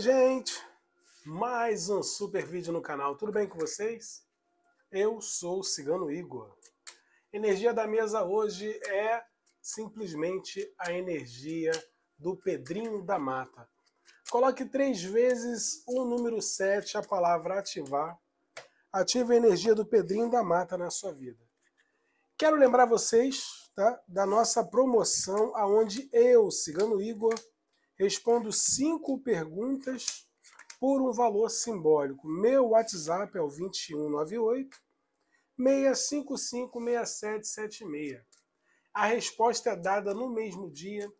gente? Mais um super vídeo no canal. Tudo bem com vocês? Eu sou o Cigano Igor. Energia da mesa hoje é simplesmente a energia do Pedrinho da Mata. Coloque três vezes o número 7, a palavra ativar. Ative a energia do Pedrinho da Mata na sua vida. Quero lembrar vocês tá, da nossa promoção, aonde eu, Cigano Igor, Respondo cinco perguntas por um valor simbólico. Meu WhatsApp é o 2198 655 6776. A resposta é dada no mesmo dia,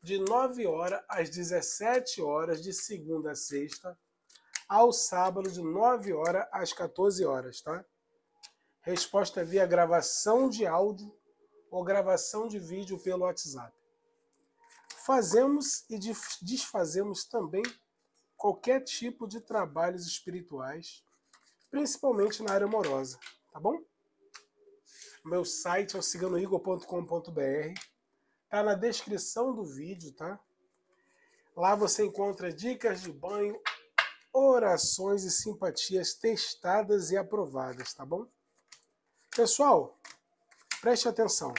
de 9 horas às 17 horas, de segunda a sexta, ao sábado, de 9 horas às 14 horas, tá? Resposta via gravação de áudio ou gravação de vídeo pelo WhatsApp. Fazemos e desfazemos também qualquer tipo de trabalhos espirituais, principalmente na área amorosa, tá bom? Meu site é o ciganoigor.com.br, tá na descrição do vídeo, tá? Lá você encontra dicas de banho, orações e simpatias testadas e aprovadas, tá bom? Pessoal, preste atenção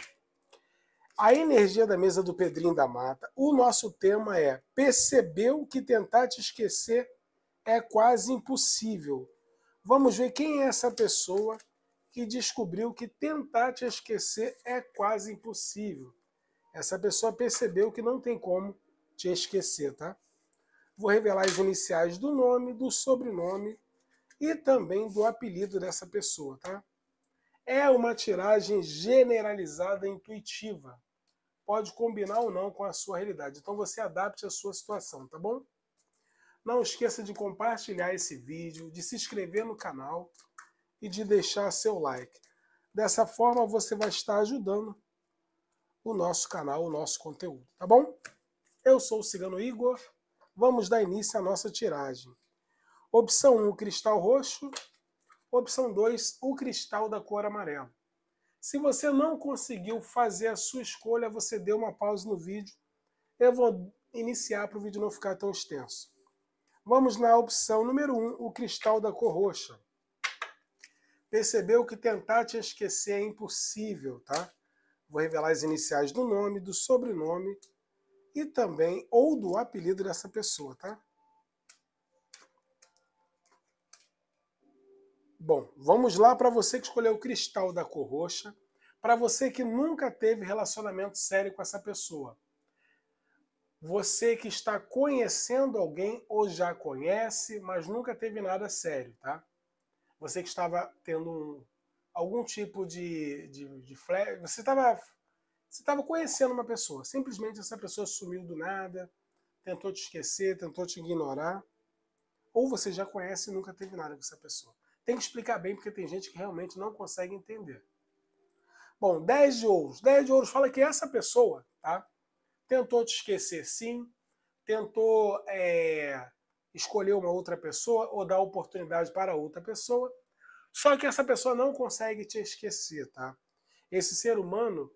a energia da mesa do Pedrinho da Mata. O nosso tema é: percebeu que tentar te esquecer é quase impossível. Vamos ver quem é essa pessoa que descobriu que tentar te esquecer é quase impossível. Essa pessoa percebeu que não tem como te esquecer, tá? Vou revelar as iniciais do nome, do sobrenome e também do apelido dessa pessoa, tá? É uma tiragem generalizada intuitiva pode combinar ou não com a sua realidade. Então você adapte a sua situação, tá bom? Não esqueça de compartilhar esse vídeo, de se inscrever no canal e de deixar seu like. Dessa forma você vai estar ajudando o nosso canal, o nosso conteúdo, tá bom? Eu sou o Cigano Igor, vamos dar início à nossa tiragem. Opção 1, o cristal roxo. Opção 2, o cristal da cor amarela. Se você não conseguiu fazer a sua escolha, você deu uma pausa no vídeo. Eu vou iniciar para o vídeo não ficar tão extenso. Vamos na opção número 1, um, o cristal da cor roxa. Percebeu que tentar te esquecer é impossível, tá? Vou revelar as iniciais do nome, do sobrenome e também ou do apelido dessa pessoa, tá? Bom, vamos lá para você que escolheu o cristal da cor roxa, para você que nunca teve relacionamento sério com essa pessoa. Você que está conhecendo alguém ou já conhece, mas nunca teve nada sério, tá? Você que estava tendo um, algum tipo de, de, de flash, você estava você estava conhecendo uma pessoa, simplesmente essa pessoa sumiu do nada, tentou te esquecer, tentou te ignorar, ou você já conhece e nunca teve nada com essa pessoa. Tem que explicar bem, porque tem gente que realmente não consegue entender. Bom, 10 de ouros. 10 de ouros fala que essa pessoa tá, tentou te esquecer, sim. Tentou é, escolher uma outra pessoa ou dar oportunidade para outra pessoa. Só que essa pessoa não consegue te esquecer, tá? Esse ser humano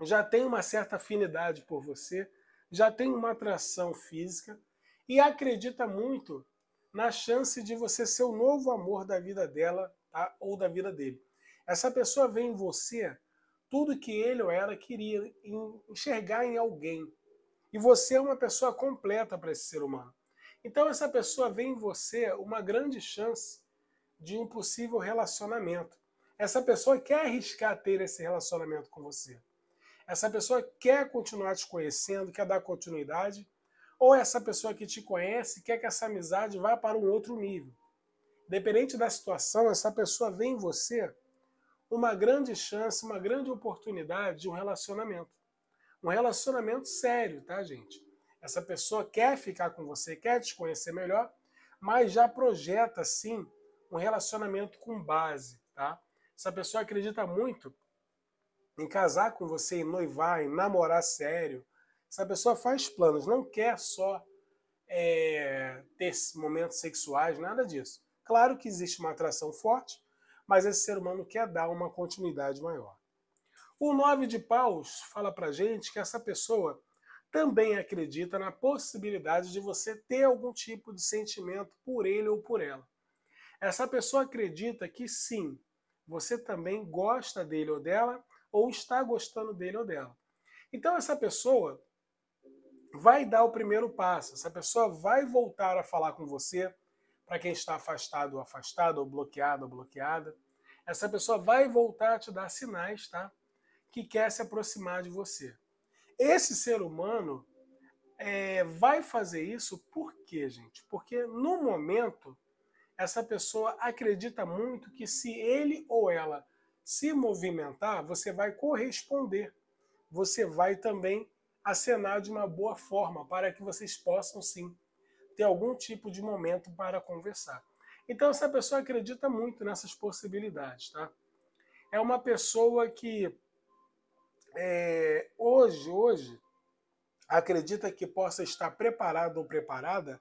já tem uma certa afinidade por você, já tem uma atração física e acredita muito na chance de você ser o novo amor da vida dela tá? ou da vida dele. Essa pessoa vê em você tudo que ele ou ela queria enxergar em alguém. E você é uma pessoa completa para esse ser humano. Então, essa pessoa vê em você uma grande chance de um possível relacionamento. Essa pessoa quer arriscar ter esse relacionamento com você. Essa pessoa quer continuar te conhecendo, quer dar continuidade ou essa pessoa que te conhece quer que essa amizade vá para um outro nível. Dependente da situação, essa pessoa vê em você uma grande chance, uma grande oportunidade de um relacionamento. Um relacionamento sério, tá, gente? Essa pessoa quer ficar com você, quer te conhecer melhor, mas já projeta, sim, um relacionamento com base, tá? Essa pessoa acredita muito em casar com você, em noivar, em namorar sério, essa pessoa faz planos, não quer só é, ter momentos sexuais, nada disso. Claro que existe uma atração forte, mas esse ser humano quer dar uma continuidade maior. O nove de paus fala pra gente que essa pessoa também acredita na possibilidade de você ter algum tipo de sentimento por ele ou por ela. Essa pessoa acredita que sim, você também gosta dele ou dela, ou está gostando dele ou dela. Então essa pessoa vai dar o primeiro passo. Essa pessoa vai voltar a falar com você, para quem está afastado ou afastada, ou bloqueado ou bloqueada. Essa pessoa vai voltar a te dar sinais, tá? Que quer se aproximar de você. Esse ser humano é, vai fazer isso por quê, gente? Porque no momento, essa pessoa acredita muito que se ele ou ela se movimentar, você vai corresponder. Você vai também acenar de uma boa forma para que vocês possam sim ter algum tipo de momento para conversar. Então essa pessoa acredita muito nessas possibilidades, tá? É uma pessoa que é, hoje, hoje acredita que possa estar preparado ou preparada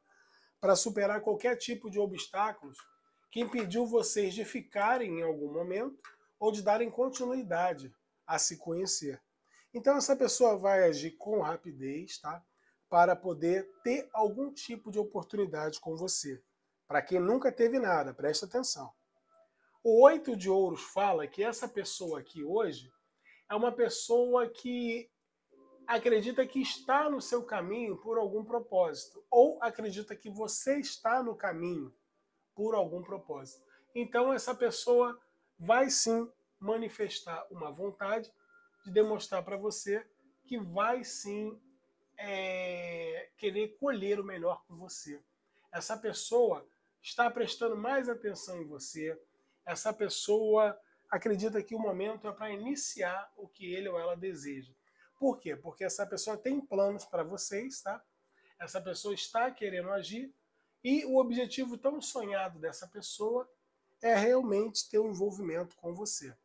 para superar qualquer tipo de obstáculos que impediu vocês de ficarem em algum momento ou de darem continuidade a se conhecer. Então essa pessoa vai agir com rapidez, tá? Para poder ter algum tipo de oportunidade com você. Para quem nunca teve nada, presta atenção. O oito de ouros fala que essa pessoa aqui hoje é uma pessoa que acredita que está no seu caminho por algum propósito, ou acredita que você está no caminho por algum propósito. Então essa pessoa vai sim manifestar uma vontade de demonstrar para você que vai sim é, querer colher o melhor com você. Essa pessoa está prestando mais atenção em você, essa pessoa acredita que o momento é para iniciar o que ele ou ela deseja. Por quê? Porque essa pessoa tem planos para vocês, tá? Essa pessoa está querendo agir e o objetivo tão sonhado dessa pessoa é realmente ter um envolvimento com você.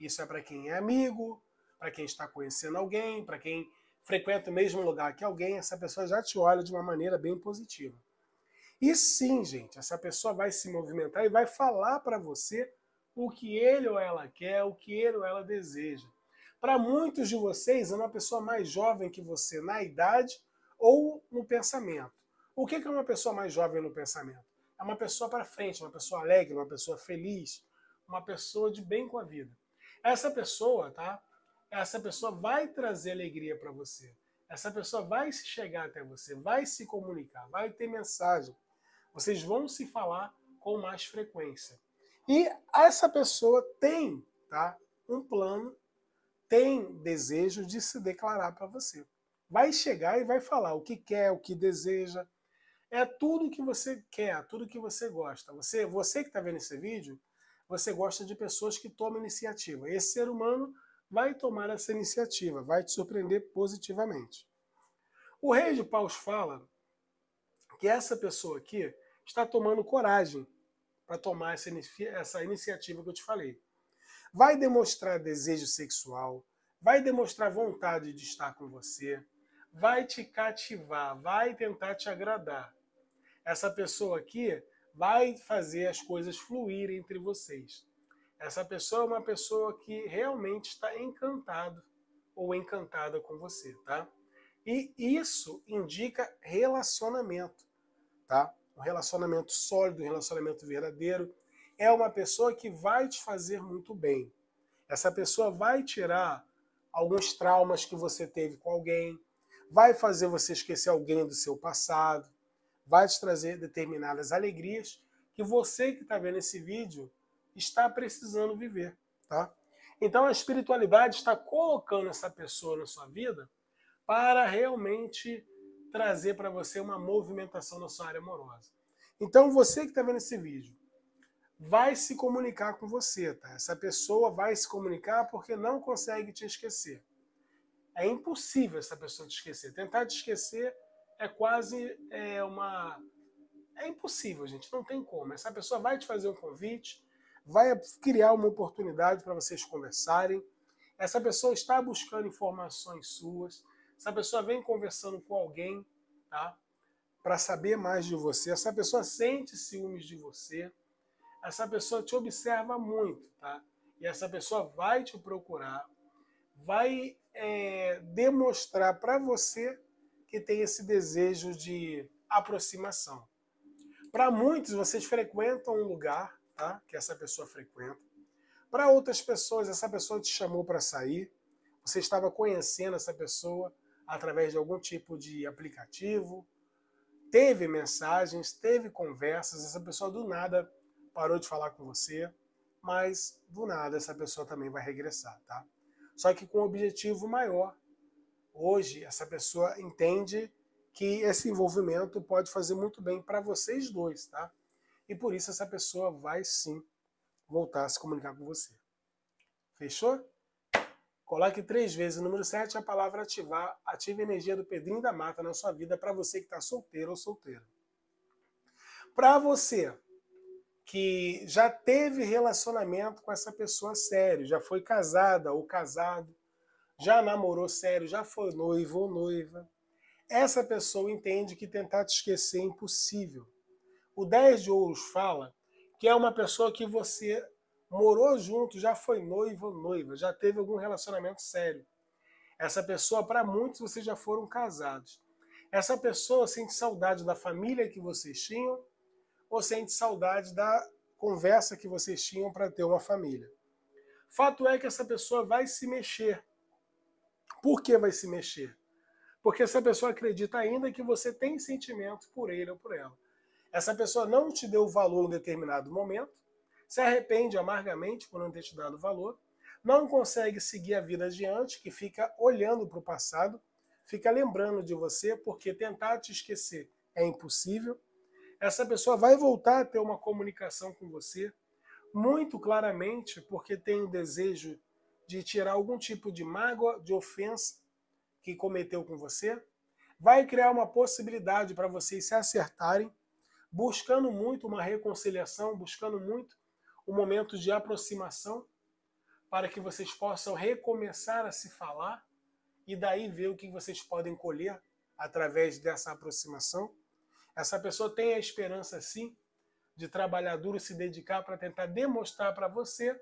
Isso é para quem é amigo, para quem está conhecendo alguém, para quem frequenta o mesmo lugar que alguém, essa pessoa já te olha de uma maneira bem positiva. E sim, gente, essa pessoa vai se movimentar e vai falar para você o que ele ou ela quer, o que ele ou ela deseja. Para muitos de vocês, é uma pessoa mais jovem que você na idade ou no pensamento. O que é uma pessoa mais jovem no pensamento? É uma pessoa para frente, uma pessoa alegre, uma pessoa feliz, uma pessoa de bem com a vida. Essa pessoa, tá? essa pessoa vai trazer alegria para você. Essa pessoa vai se chegar até você, vai se comunicar, vai ter mensagem. Vocês vão se falar com mais frequência. E essa pessoa tem, tá, um plano, tem desejo de se declarar para você. Vai chegar e vai falar o que quer, o que deseja. É tudo que você quer, tudo que você gosta. Você, você que está vendo esse vídeo, você gosta de pessoas que tomam iniciativa. Esse ser humano vai tomar essa iniciativa, vai te surpreender positivamente. O rei de paus fala que essa pessoa aqui está tomando coragem para tomar essa, inicia essa iniciativa que eu te falei. Vai demonstrar desejo sexual, vai demonstrar vontade de estar com você, vai te cativar, vai tentar te agradar. Essa pessoa aqui vai fazer as coisas fluírem entre vocês. Essa pessoa é uma pessoa que realmente está encantado ou encantada com você, tá? E isso indica relacionamento, tá? Um relacionamento sólido, um relacionamento verdadeiro. É uma pessoa que vai te fazer muito bem. Essa pessoa vai tirar alguns traumas que você teve com alguém, vai fazer você esquecer alguém do seu passado, vai te trazer determinadas alegrias que você que está vendo esse vídeo está precisando viver, tá? Então a espiritualidade está colocando essa pessoa na sua vida para realmente trazer para você uma movimentação na sua área amorosa. Então você que está vendo esse vídeo vai se comunicar com você, tá? Essa pessoa vai se comunicar porque não consegue te esquecer. É impossível essa pessoa te esquecer. Tentar te esquecer é quase é uma é impossível, gente. Não tem como. Essa pessoa vai te fazer um convite, vai criar uma oportunidade para vocês conversarem. Essa pessoa está buscando informações suas. Essa pessoa vem conversando com alguém, tá? Para saber mais de você. Essa pessoa sente ciúmes de você. Essa pessoa te observa muito, tá? E essa pessoa vai te procurar, vai é, demonstrar para você que tem esse desejo de aproximação. Para muitos, vocês frequentam um lugar tá? que essa pessoa frequenta. Para outras pessoas, essa pessoa te chamou para sair, você estava conhecendo essa pessoa através de algum tipo de aplicativo, teve mensagens, teve conversas, essa pessoa do nada parou de falar com você, mas do nada essa pessoa também vai regressar, tá? Só que com um objetivo maior. Hoje essa pessoa entende que esse envolvimento pode fazer muito bem para vocês dois, tá? e por isso essa pessoa vai sim voltar a se comunicar com você. Fechou? Coloque três vezes o número 7, a palavra ativar. Ative a energia do Pedrinho da Mata na sua vida para você que está solteiro ou solteira. Para você que já teve relacionamento com essa pessoa sério, já foi casada ou casado, já namorou sério, já foi noivo ou noiva, essa pessoa entende que tentar te esquecer é impossível. O 10 de ouros fala que é uma pessoa que você morou junto, já foi noivo ou noiva, já teve algum relacionamento sério. Essa pessoa, para muitos, vocês já foram casados. Essa pessoa sente saudade da família que vocês tinham ou sente saudade da conversa que vocês tinham para ter uma família. Fato é que essa pessoa vai se mexer. Por que vai se mexer? Porque essa pessoa acredita ainda que você tem sentimento por ele ou por ela. Essa pessoa não te deu valor em determinado momento, se arrepende amargamente por não ter te dado valor, não consegue seguir a vida adiante, que fica olhando para o passado, fica lembrando de você, porque tentar te esquecer é impossível. Essa pessoa vai voltar a ter uma comunicação com você, muito claramente, porque tem o desejo de tirar algum tipo de mágoa, de ofensa que cometeu com você. Vai criar uma possibilidade para vocês se acertarem buscando muito uma reconciliação, buscando muito um momento de aproximação, para que vocês possam recomeçar a se falar e daí ver o que vocês podem colher através dessa aproximação. Essa pessoa tem a esperança, sim, de trabalhar duro, se dedicar para tentar demonstrar para você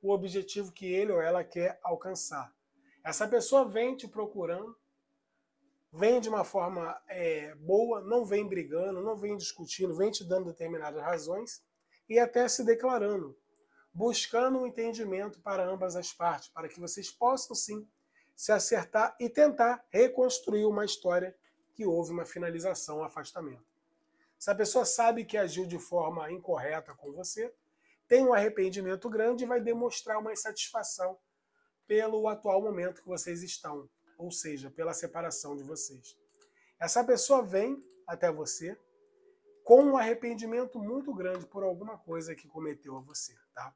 o objetivo que ele ou ela quer alcançar. Essa pessoa vem te procurando vem de uma forma é, boa, não vem brigando, não vem discutindo, vem te dando determinadas razões e até se declarando, buscando um entendimento para ambas as partes, para que vocês possam sim se acertar e tentar reconstruir uma história que houve uma finalização, um afastamento. Se a pessoa sabe que agiu de forma incorreta com você, tem um arrependimento grande e vai demonstrar uma insatisfação pelo atual momento que vocês estão ou seja, pela separação de vocês. Essa pessoa vem até você com um arrependimento muito grande por alguma coisa que cometeu a você, tá?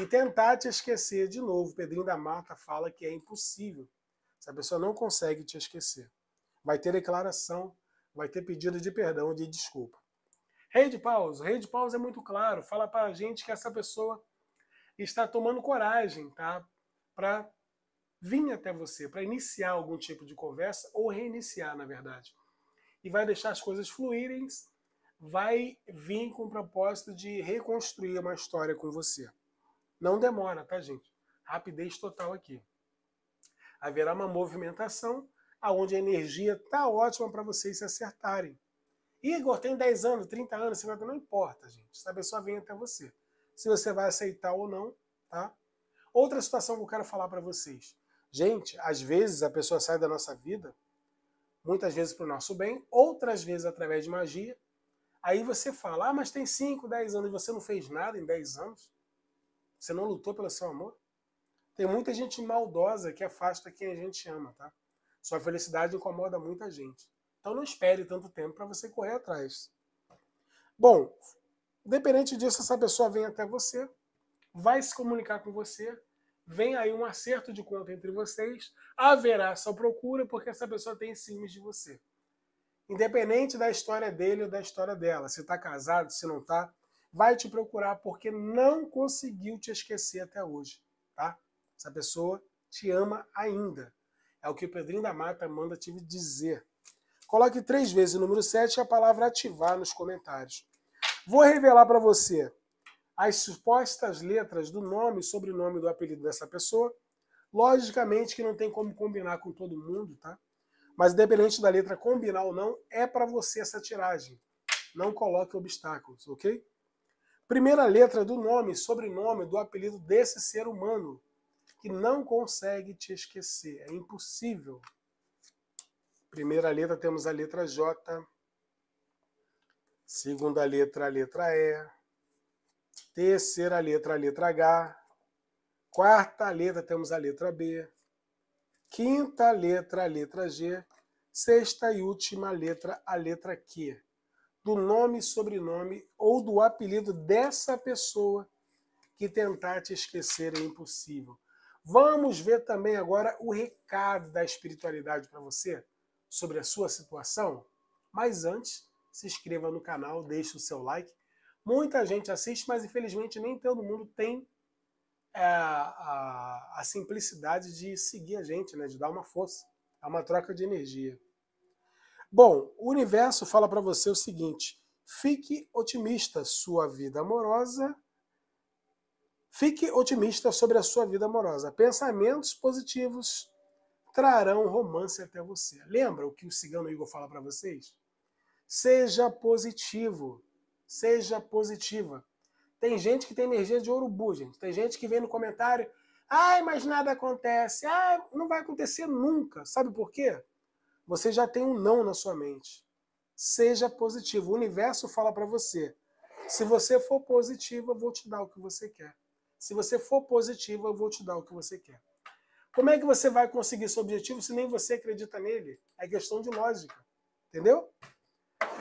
E tentar te esquecer de novo. Pedrinho da Mata fala que é impossível. Essa pessoa não consegue te esquecer. Vai ter declaração, vai ter pedido de perdão, de desculpa. Rei de paus, rei de paus é muito claro. Fala para a gente que essa pessoa está tomando coragem, tá? Para vir até você para iniciar algum tipo de conversa ou reiniciar, na verdade. E vai deixar as coisas fluírem, vai vir com o propósito de reconstruir uma história com você. Não demora, tá, gente? Rapidez total aqui. Haverá uma movimentação aonde a energia está ótima para vocês se acertarem. Igor, tem 10 anos, 30 anos, 50 não importa, gente. Essa pessoa vem até você. Se você vai aceitar ou não, tá? Outra situação que eu quero falar para vocês. Gente, às vezes a pessoa sai da nossa vida, muitas vezes para o nosso bem, outras vezes através de magia. Aí você fala, ah, mas tem 5, 10 anos e você não fez nada em 10 anos? Você não lutou pelo seu amor? Tem muita gente maldosa que afasta quem a gente ama, tá? Sua felicidade incomoda muita gente. Então não espere tanto tempo para você correr atrás. Bom, independente disso, essa pessoa vem até você, vai se comunicar com você, vem aí um acerto de conta entre vocês, haverá essa procura porque essa pessoa tem ciúmes de você. Independente da história dele ou da história dela, se está casado, se não está, vai te procurar porque não conseguiu te esquecer até hoje, tá? Essa pessoa te ama ainda. É o que o Pedrinho da Mata manda te dizer. Coloque três vezes o número 7 e a palavra ativar nos comentários. Vou revelar para você as supostas letras do nome e sobrenome do apelido dessa pessoa. Logicamente que não tem como combinar com todo mundo, tá? Mas independente da letra combinar ou não, é para você essa tiragem. Não coloque obstáculos, ok? Primeira letra do nome, sobrenome, do apelido desse ser humano que não consegue te esquecer. É impossível. Primeira letra temos a letra J. Segunda letra, a letra E. Terceira letra, a letra H. Quarta letra, temos a letra B. Quinta letra, a letra G. Sexta e última letra, a letra Q. Do nome, sobrenome ou do apelido dessa pessoa que tentar te esquecer é impossível. Vamos ver também agora o recado da espiritualidade para você sobre a sua situação. Mas antes, se inscreva no canal, deixe o seu like Muita gente assiste, mas infelizmente nem todo mundo tem é, a, a, simplicidade de seguir a gente, né? de dar uma força. É uma troca de energia. Bom, o universo fala para você o seguinte: fique otimista, sua vida amorosa. Fique otimista sobre a sua vida amorosa. Pensamentos positivos trarão romance até você. Lembra o que o cigano Igor fala para vocês? Seja positivo seja positiva. Tem gente que tem energia de urubu, gente. Tem gente que vem no comentário, ai, mas nada acontece, ai, ah, não vai acontecer nunca. Sabe por quê? Você já tem um não na sua mente. Seja positivo. O universo fala para você: se você for positiva, eu vou te dar o que você quer. Se você for positiva, eu vou te dar o que você quer. Como é que você vai conseguir seu objetivo se nem você acredita nele? É questão de lógica. Entendeu?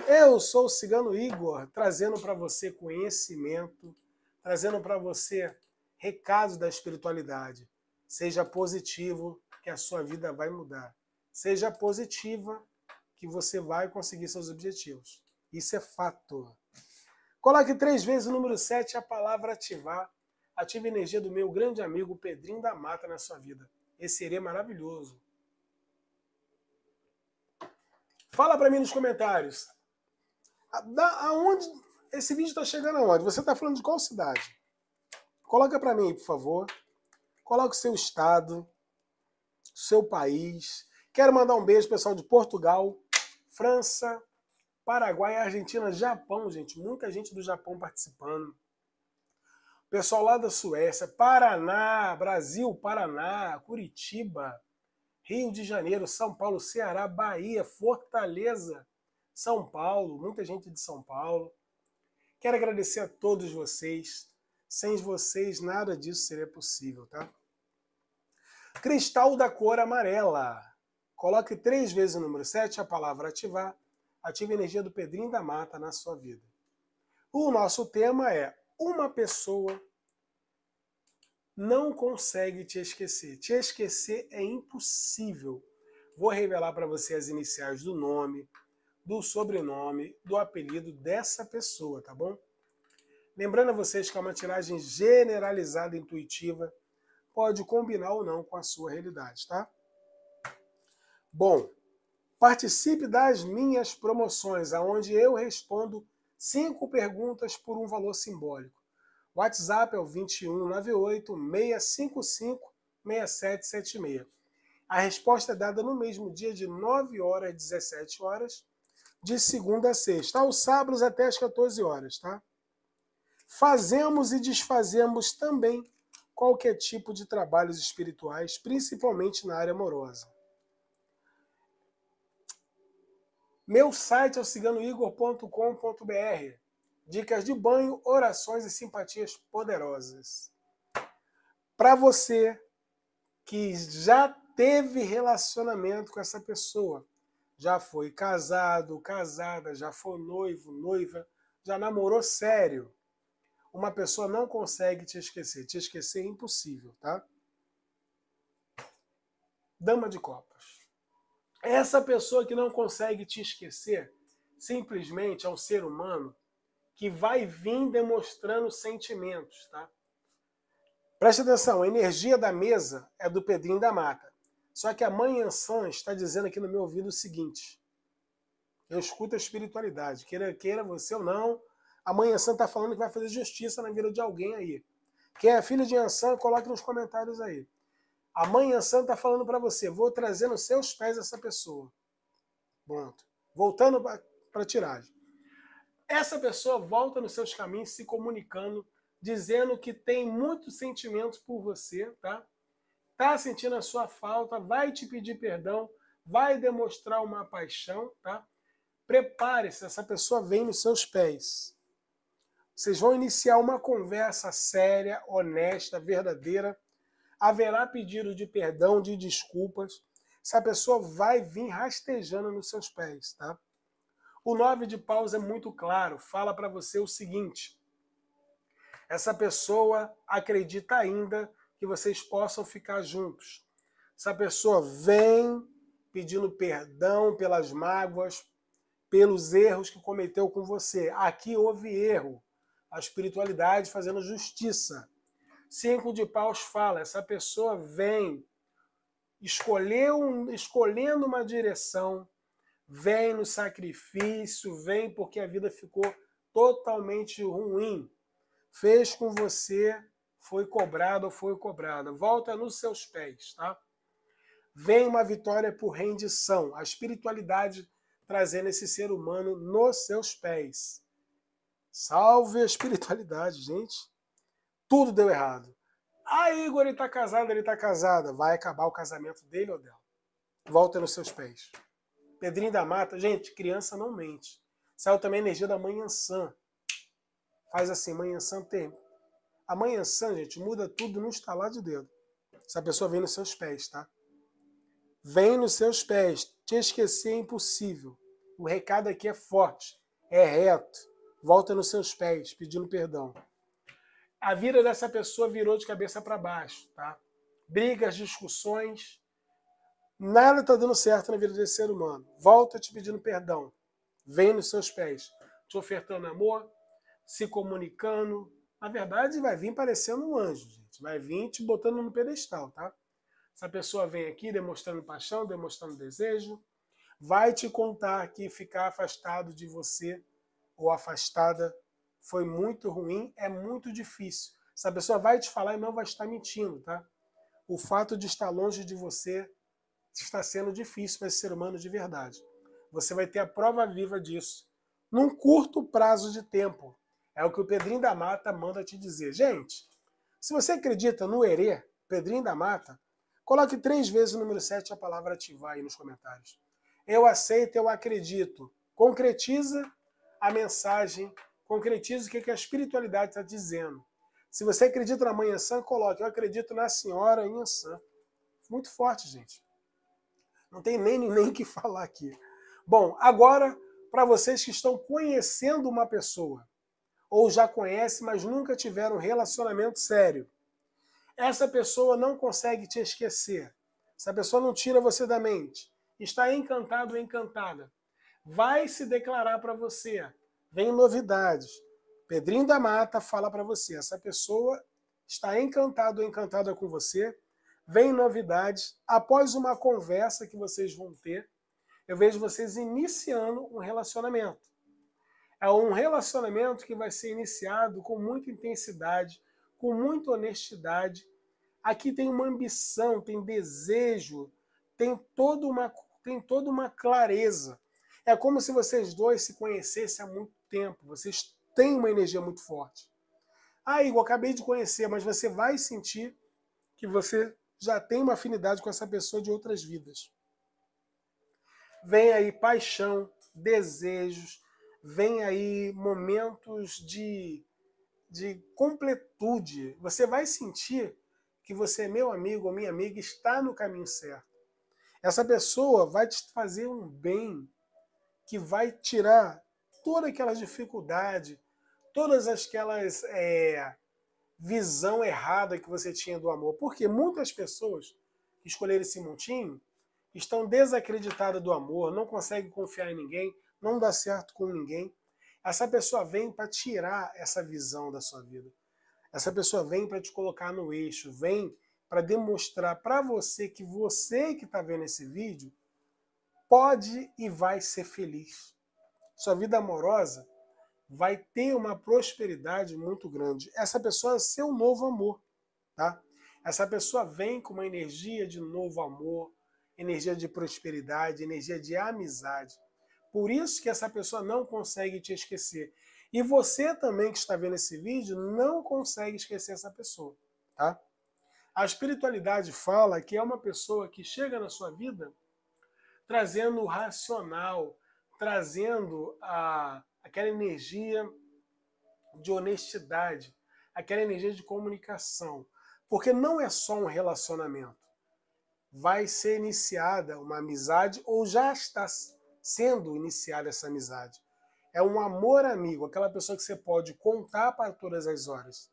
Eu sou o Cigano Igor, trazendo para você conhecimento, trazendo para você recados da espiritualidade. Seja positivo, que a sua vida vai mudar. Seja positiva, que você vai conseguir seus objetivos. Isso é fato. Coloque três vezes o número 7, a palavra ativar. Ative a energia do meu grande amigo Pedrinho da Mata na sua vida. Esse seria maravilhoso. Fala para mim nos comentários. Da, aonde esse vídeo está chegando aonde? Você está falando de qual cidade? Coloca para mim, por favor. Coloca o seu estado, seu país. Quero mandar um beijo pessoal de Portugal, França, Paraguai, Argentina, Japão, gente. Muita gente do Japão participando. Pessoal lá da Suécia, Paraná, Brasil, Paraná, Curitiba, Rio de Janeiro, São Paulo, Ceará, Bahia, Fortaleza, são Paulo, muita gente de São Paulo. Quero agradecer a todos vocês. Sem vocês, nada disso seria possível, tá? Cristal da cor amarela. Coloque três vezes o número 7, a palavra ativar. Ative a energia do Pedrinho da Mata na sua vida. O nosso tema é Uma pessoa não consegue te esquecer. Te esquecer é impossível. Vou revelar para você as iniciais do nome, do sobrenome, do apelido dessa pessoa, tá bom? Lembrando a vocês que é uma tiragem generalizada, intuitiva, pode combinar ou não com a sua realidade, tá? Bom, participe das minhas promoções, aonde eu respondo cinco perguntas por um valor simbólico. O WhatsApp é o 2198 655 6776. A resposta é dada no mesmo dia de 9 horas às 17 horas de segunda a sexta, aos sábados até às 14 horas, tá? Fazemos e desfazemos também qualquer tipo de trabalhos espirituais, principalmente na área amorosa. Meu site é o ciganoigor.com.br. Dicas de banho, orações e simpatias poderosas. Para você que já teve relacionamento com essa pessoa, já foi casado, casada, já foi noivo, noiva, já namorou sério. Uma pessoa não consegue te esquecer. Te esquecer é impossível, tá? Dama de Copas. Essa pessoa que não consegue te esquecer, simplesmente é um ser humano que vai vir demonstrando sentimentos, tá? Preste atenção, a energia da mesa é do Pedrinho da Mata. Só que a mãe Ansan está dizendo aqui no meu ouvido o seguinte: eu escuto a espiritualidade, queira, queira você ou não, a mãe Ansan está falando que vai fazer justiça na vida de alguém aí. Quem é filho de Ansan, coloque nos comentários aí. A mãe Ansan está falando para você: vou trazer nos seus pés essa pessoa. Pronto. Voltando para a tiragem. Essa pessoa volta nos seus caminhos se comunicando, dizendo que tem muito sentimento por você, tá? está sentindo a sua falta, vai te pedir perdão, vai demonstrar uma paixão, tá? Prepare-se, essa pessoa vem nos seus pés. Vocês vão iniciar uma conversa séria, honesta, verdadeira. Haverá pedido de perdão, de desculpas. Essa pessoa vai vir rastejando nos seus pés, tá? O nove de paus é muito claro, fala para você o seguinte: essa pessoa acredita ainda que vocês possam ficar juntos. Essa pessoa vem pedindo perdão pelas mágoas, pelos erros que cometeu com você. Aqui houve erro. A espiritualidade fazendo justiça. Cinco de paus fala: essa pessoa vem escolheu, escolhendo uma direção, vem no sacrifício, vem porque a vida ficou totalmente ruim. Fez com você foi cobrado foi cobrada. Volta nos seus pés, tá? Vem uma vitória por rendição, a espiritualidade trazendo esse ser humano nos seus pés. Salve a espiritualidade, gente. Tudo deu errado. Ah, Igor, ele tá casado, ele tá casada. Vai acabar o casamento dele ou dela. Volta nos seus pés. Pedrinho da Mata, gente, criança não mente. Saiu também a energia da manhã sã. Faz assim, manhã sã Amanhã, manhã sã, gente, muda tudo num estalar de dedo. Essa pessoa vem nos seus pés, tá? Vem nos seus pés. Te esquecer é impossível. O recado aqui é forte, é reto. Volta nos seus pés, pedindo perdão. A vida dessa pessoa virou de cabeça para baixo, tá? Brigas, discussões, nada está dando certo na vida desse ser humano. Volta te pedindo perdão. Vem nos seus pés, te ofertando amor, se comunicando, a verdade vai vir parecendo um anjo, gente. Vai vir te botando no pedestal, tá? Essa pessoa vem aqui demonstrando paixão, demonstrando desejo, vai te contar que ficar afastado de você ou afastada foi muito ruim, é muito difícil. Essa pessoa vai te falar e não vai estar mentindo, tá? O fato de estar longe de você está sendo difícil para esse ser humano de verdade. Você vai ter a prova viva disso num curto prazo de tempo. É o que o Pedrinho da Mata manda te dizer. Gente, se você acredita no Herê, Pedrinho da Mata, coloque três vezes o número 7 a palavra ativar aí nos comentários. Eu aceito, eu acredito. Concretiza a mensagem, concretiza o que, a espiritualidade está dizendo. Se você acredita na mãe Ansã, coloque. Eu acredito na senhora Ansã. Muito forte, gente. Não tem nem nem que falar aqui. Bom, agora, para vocês que estão conhecendo uma pessoa, ou já conhece, mas nunca tiveram um relacionamento sério. Essa pessoa não consegue te esquecer. Essa pessoa não tira você da mente. Está encantado ou encantada. Vai se declarar para você. Vem novidades. Pedrinho da Mata fala para você. Essa pessoa está encantado ou encantada com você. Vem novidades. Após uma conversa que vocês vão ter, eu vejo vocês iniciando um relacionamento a é um relacionamento que vai ser iniciado com muita intensidade, com muita honestidade. Aqui tem uma ambição, tem desejo, tem toda uma, tem toda uma clareza. É como se vocês dois se conhecessem há muito tempo, vocês têm uma energia muito forte. Ah, Igor, acabei de conhecer, mas você vai sentir que você já tem uma afinidade com essa pessoa de outras vidas. Vem aí paixão, desejos, vem aí momentos de, de completude. Você vai sentir que você, é meu amigo ou minha amiga, está no caminho certo. Essa pessoa vai te fazer um bem que vai tirar toda aquela dificuldade, todas aquelas é, visão errada que você tinha do amor. Porque muitas pessoas que escolheram esse montinho estão desacreditadas do amor, não conseguem confiar em ninguém, não dá certo com ninguém. Essa pessoa vem para tirar essa visão da sua vida. Essa pessoa vem para te colocar no eixo, vem para demonstrar para você que você que está vendo esse vídeo pode e vai ser feliz. Sua vida amorosa vai ter uma prosperidade muito grande. Essa pessoa é seu novo amor, tá? Essa pessoa vem com uma energia de novo amor, energia de prosperidade, energia de amizade. Por isso que essa pessoa não consegue te esquecer. E você também que está vendo esse vídeo não consegue esquecer essa pessoa, tá? A espiritualidade fala que é uma pessoa que chega na sua vida trazendo o racional, trazendo a, aquela energia de honestidade, aquela energia de comunicação. Porque não é só um relacionamento. Vai ser iniciada uma amizade ou já está sendo iniciada essa amizade. É um amor amigo, aquela pessoa que você pode contar para todas as horas.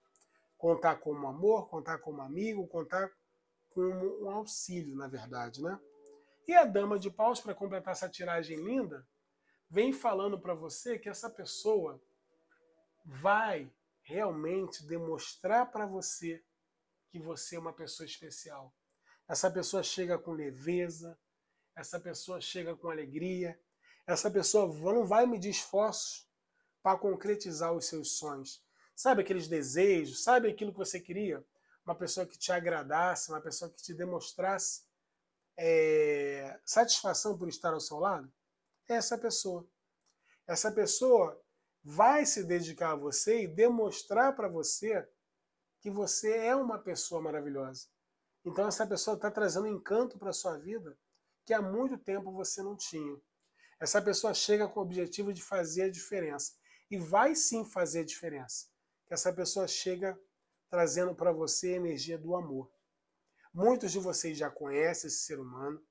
Contar como amor, contar como amigo, contar como um auxílio, na verdade, né? E a Dama de Paus, para completar essa tiragem linda, vem falando para você que essa pessoa vai realmente demonstrar para você que você é uma pessoa especial. Essa pessoa chega com leveza, essa pessoa chega com alegria, essa pessoa não vai medir esforços para concretizar os seus sonhos. Sabe aqueles desejos, sabe aquilo que você queria? Uma pessoa que te agradasse, uma pessoa que te demonstrasse é, satisfação por estar ao seu lado? É essa pessoa. Essa pessoa vai se dedicar a você e demonstrar para você que você é uma pessoa maravilhosa. Então, essa pessoa está trazendo encanto para a sua vida que há muito tempo você não tinha. Essa pessoa chega com o objetivo de fazer a diferença. E vai sim fazer a diferença. Essa pessoa chega trazendo para você a energia do amor. Muitos de vocês já conhecem esse ser humano,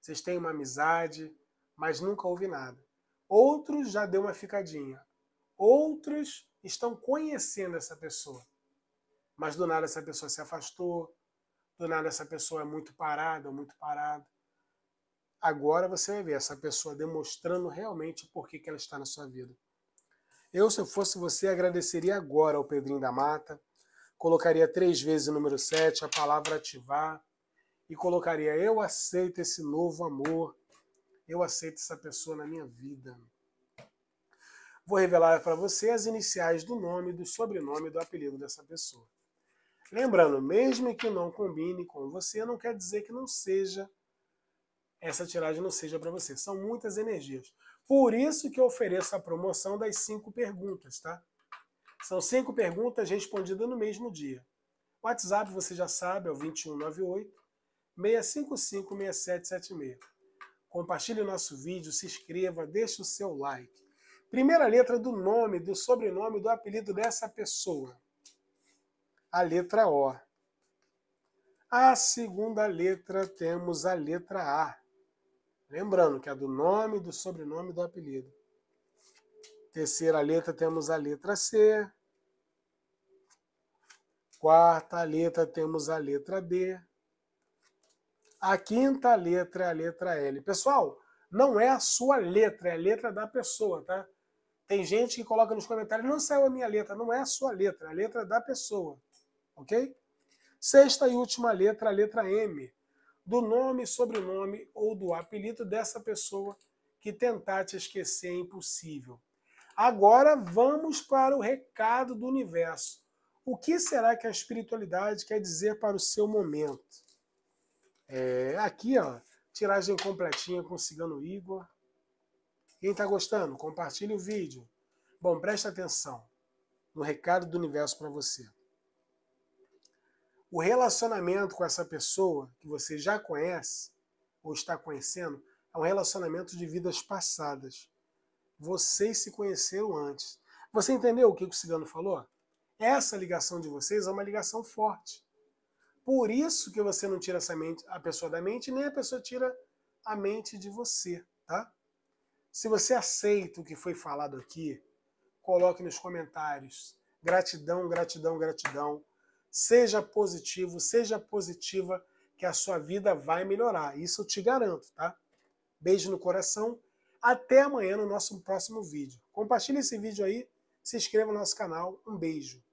vocês têm uma amizade, mas nunca houve nada. Outros já deu uma ficadinha. Outros estão conhecendo essa pessoa. Mas do nada essa pessoa se afastou, do nada essa pessoa é muito parada, muito parada agora você vai ver essa pessoa demonstrando realmente por que, ela está na sua vida. Eu, se eu fosse você, agradeceria agora ao Pedrinho da Mata, colocaria três vezes o número 7, a palavra ativar, e colocaria: Eu aceito esse novo amor, eu aceito essa pessoa na minha vida. Vou revelar para você as iniciais do nome, do sobrenome, do apelido dessa pessoa. Lembrando, mesmo que não combine com você, não quer dizer que não seja essa tiragem não seja para você. São muitas energias. Por isso que eu ofereço a promoção das cinco perguntas, tá? São cinco perguntas respondidas no mesmo dia. O WhatsApp, você já sabe, é o 2198 655 6776. Compartilhe o nosso vídeo, se inscreva, deixe o seu like. Primeira letra do nome, do sobrenome, do apelido dessa pessoa. A letra O. A segunda letra temos a letra A. Lembrando que é do nome, do sobrenome e do apelido. Terceira letra temos a letra C. Quarta letra temos a letra D. A quinta letra é a letra L. Pessoal, não é a sua letra, é a letra da pessoa, tá? Tem gente que coloca nos comentários, não saiu a minha letra, não é a sua letra, é a letra da pessoa, ok? Sexta e última letra, a letra M do nome, sobrenome ou do apelido dessa pessoa que tentar te esquecer é impossível. Agora vamos para o recado do universo. O que será que a espiritualidade quer dizer para o seu momento? É, aqui, ó, tiragem completinha com o Cigano Igor. Quem está gostando, compartilhe o vídeo. Bom, preste atenção no recado do universo para você o relacionamento com essa pessoa que você já conhece ou está conhecendo é um relacionamento de vidas passadas. Vocês se conheceram antes. Você entendeu o que o Cigano falou? Essa ligação de vocês é uma ligação forte. Por isso que você não tira essa mente, a pessoa da mente, nem a pessoa tira a mente de você, tá? Se você aceita o que foi falado aqui, coloque nos comentários. Gratidão, gratidão, gratidão. Seja positivo, seja positiva, que a sua vida vai melhorar. Isso eu te garanto, tá? Beijo no coração. Até amanhã no nosso próximo vídeo. Compartilhe esse vídeo aí, se inscreva no nosso canal. Um beijo.